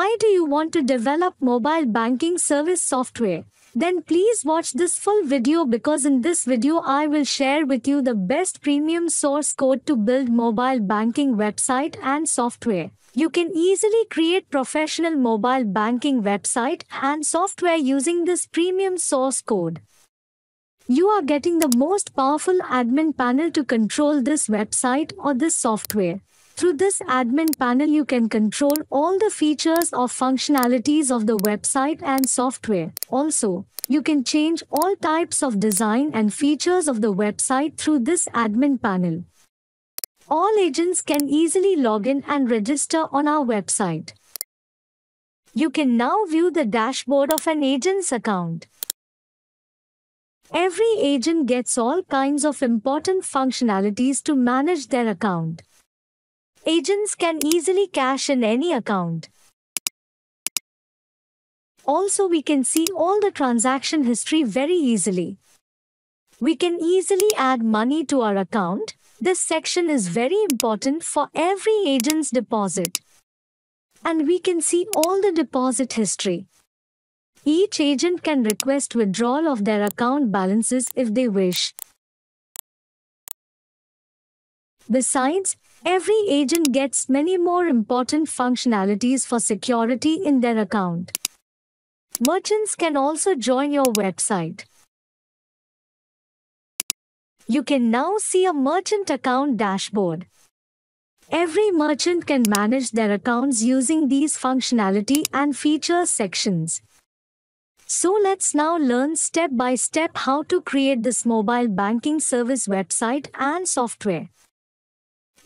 Hi, do you want to develop mobile banking service software? Then please watch this full video because in this video I will share with you the best premium source code to build mobile banking website and software. You can easily create professional mobile banking website and software using this premium source code. You are getting the most powerful admin panel to control this website or this software. Through this admin panel, you can control all the features or functionalities of the website and software. Also, you can change all types of design and features of the website through this admin panel. All agents can easily log in and register on our website. You can now view the dashboard of an agent's account. Every agent gets all kinds of important functionalities to manage their account agents can easily cash in any account. Also, we can see all the transaction history very easily. We can easily add money to our account. This section is very important for every agent's deposit. And we can see all the deposit history. Each agent can request withdrawal of their account balances if they wish. Besides, Every agent gets many more important functionalities for security in their account. Merchants can also join your website. You can now see a merchant account dashboard. Every merchant can manage their accounts using these functionality and feature sections. So let's now learn step by step how to create this mobile banking service website and software.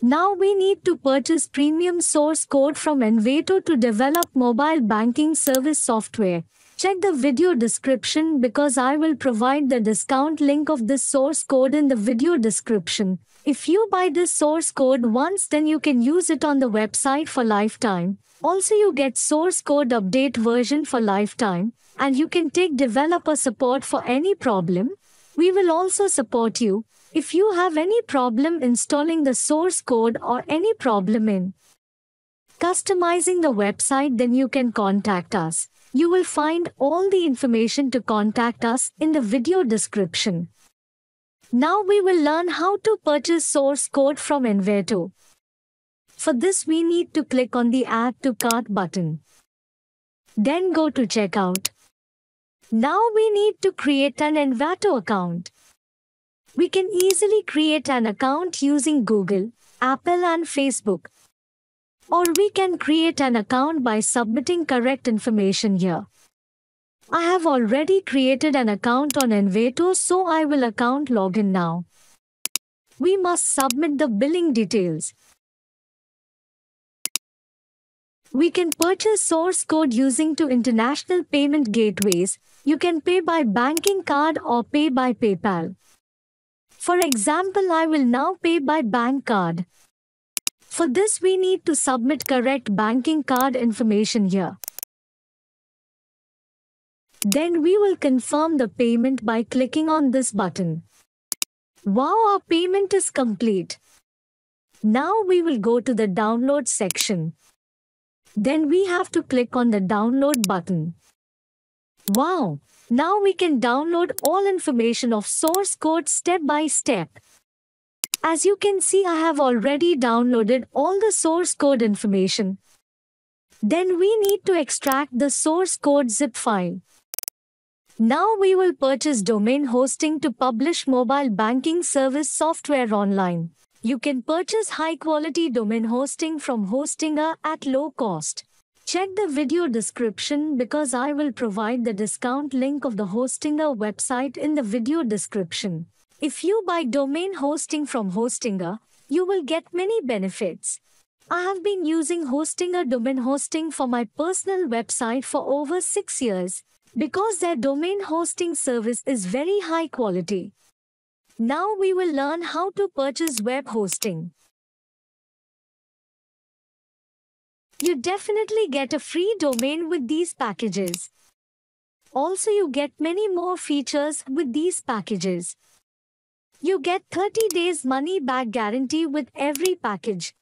Now we need to purchase premium source code from Envato to develop mobile banking service software. Check the video description because I will provide the discount link of this source code in the video description. If you buy this source code once then you can use it on the website for lifetime. Also you get source code update version for lifetime and you can take developer support for any problem. We will also support you. If you have any problem installing the source code or any problem in customizing the website, then you can contact us. You will find all the information to contact us in the video description. Now we will learn how to purchase source code from Envato. For this we need to click on the Add to Cart button. Then go to Checkout. Now we need to create an Envato account. We can easily create an account using Google, Apple and Facebook. Or we can create an account by submitting correct information here. I have already created an account on Envato so I will account login now. We must submit the billing details. We can purchase source code using two international payment gateways. You can pay by banking card or pay by PayPal. For example, I will now pay by bank card. For this, we need to submit correct banking card information here. Then we will confirm the payment by clicking on this button. Wow, our payment is complete. Now we will go to the download section. Then we have to click on the download button. Wow, now we can download all information of source code step by step. As you can see I have already downloaded all the source code information. Then we need to extract the source code zip file. Now we will purchase domain hosting to publish mobile banking service software online. You can purchase high quality domain hosting from Hostinger at low cost. Check the video description because I will provide the discount link of the Hostinger website in the video description. If you buy domain hosting from Hostinger, you will get many benefits. I have been using Hostinger domain hosting for my personal website for over 6 years because their domain hosting service is very high quality. Now we will learn how to purchase web hosting. You definitely get a free domain with these packages. Also you get many more features with these packages. You get 30 days money back guarantee with every package.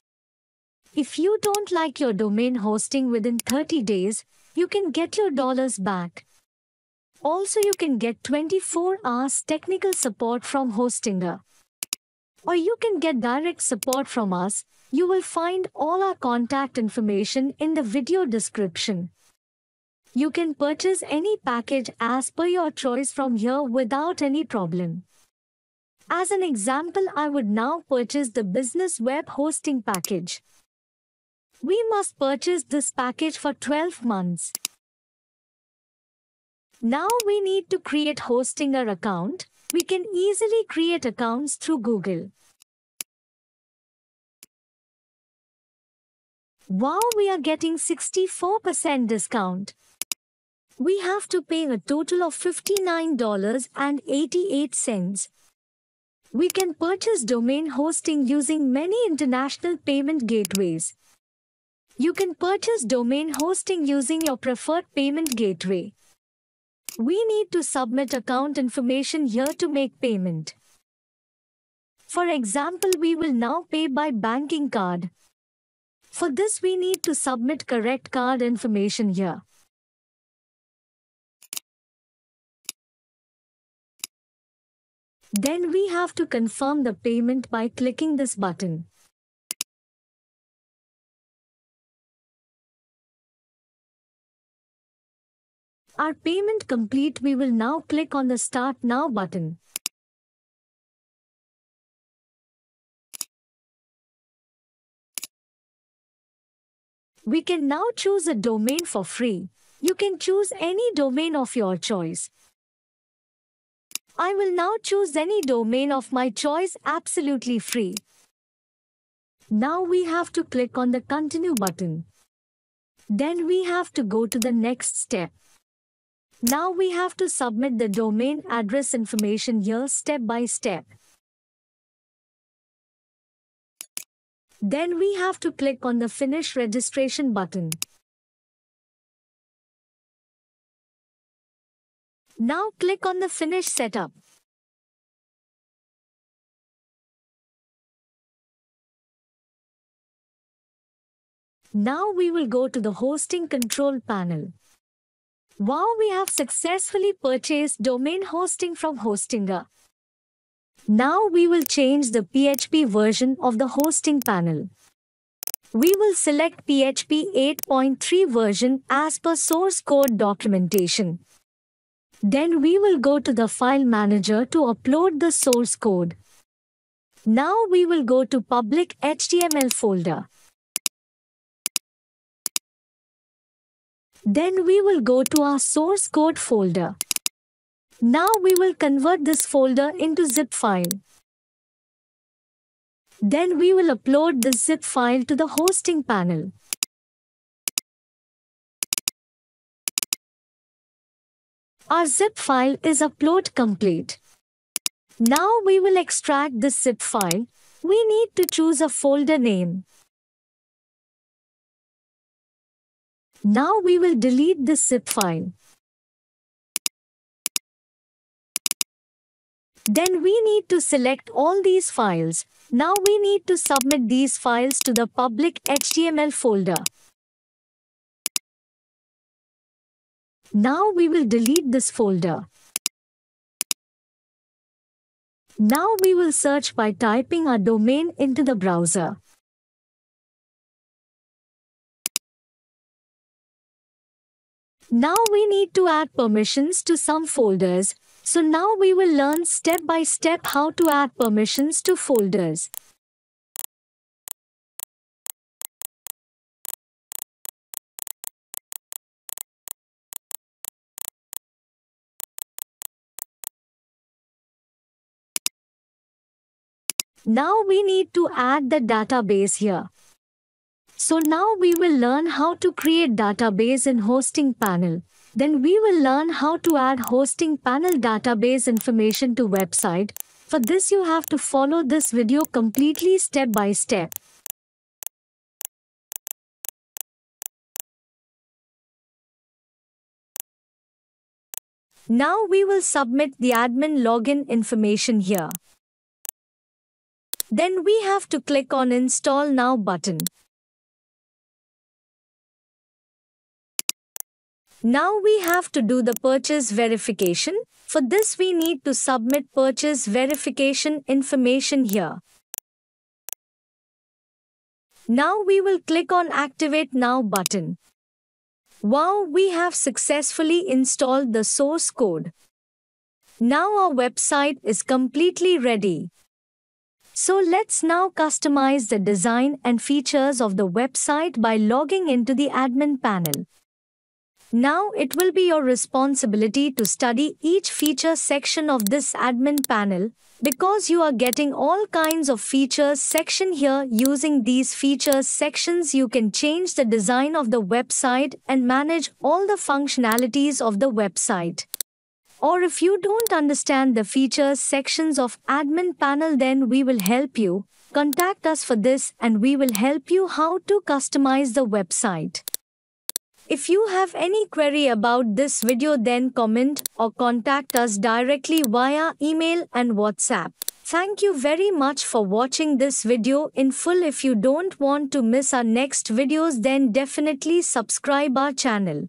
If you don't like your domain hosting within 30 days, you can get your dollars back. Also you can get 24 hours technical support from Hostinger or you can get direct support from us. You will find all our contact information in the video description. You can purchase any package as per your choice from here without any problem. As an example, I would now purchase the business web hosting package. We must purchase this package for 12 months. Now we need to create hosting our account. We can easily create accounts through Google. Wow, we are getting 64% discount. We have to pay a total of $59.88. We can purchase domain hosting using many international payment gateways. You can purchase domain hosting using your preferred payment gateway. We need to submit account information here to make payment. For example, we will now pay by banking card. For this, we need to submit correct card information here. Then we have to confirm the payment by clicking this button. our payment complete, we will now click on the Start Now button. We can now choose a domain for free. You can choose any domain of your choice. I will now choose any domain of my choice absolutely free. Now we have to click on the continue button. Then we have to go to the next step. Now we have to submit the domain address information here step by step. Then we have to click on the Finish Registration button. Now click on the Finish Setup. Now we will go to the Hosting Control panel. Wow, we have successfully purchased domain hosting from Hostinger. Now we will change the PHP version of the hosting panel. We will select PHP 8.3 version as per source code documentation. Then we will go to the file manager to upload the source code. Now we will go to public HTML folder. Then we will go to our source code folder. Now we will convert this folder into zip file. Then we will upload the zip file to the hosting panel. Our zip file is upload complete. Now we will extract the zip file. We need to choose a folder name. Now we will delete the zip file. Then we need to select all these files. Now we need to submit these files to the public HTML folder. Now we will delete this folder. Now we will search by typing our domain into the browser. Now we need to add permissions to some folders. So now we will learn step by step how to add permissions to folders. Now we need to add the database here. So now we will learn how to create database and hosting panel. Then we will learn how to add hosting panel database information to website. For this you have to follow this video completely step by step. Now we will submit the admin login information here. Then we have to click on install now button. Now we have to do the purchase verification. For this we need to submit purchase verification information here. Now we will click on activate now button. Wow, we have successfully installed the source code. Now our website is completely ready. So let's now customize the design and features of the website by logging into the admin panel. Now it will be your responsibility to study each feature section of this admin panel because you are getting all kinds of features section here. Using these features sections you can change the design of the website and manage all the functionalities of the website. Or if you don't understand the features sections of admin panel then we will help you. Contact us for this and we will help you how to customize the website. If you have any query about this video then comment or contact us directly via email and WhatsApp. Thank you very much for watching this video in full. If you don't want to miss our next videos then definitely subscribe our channel.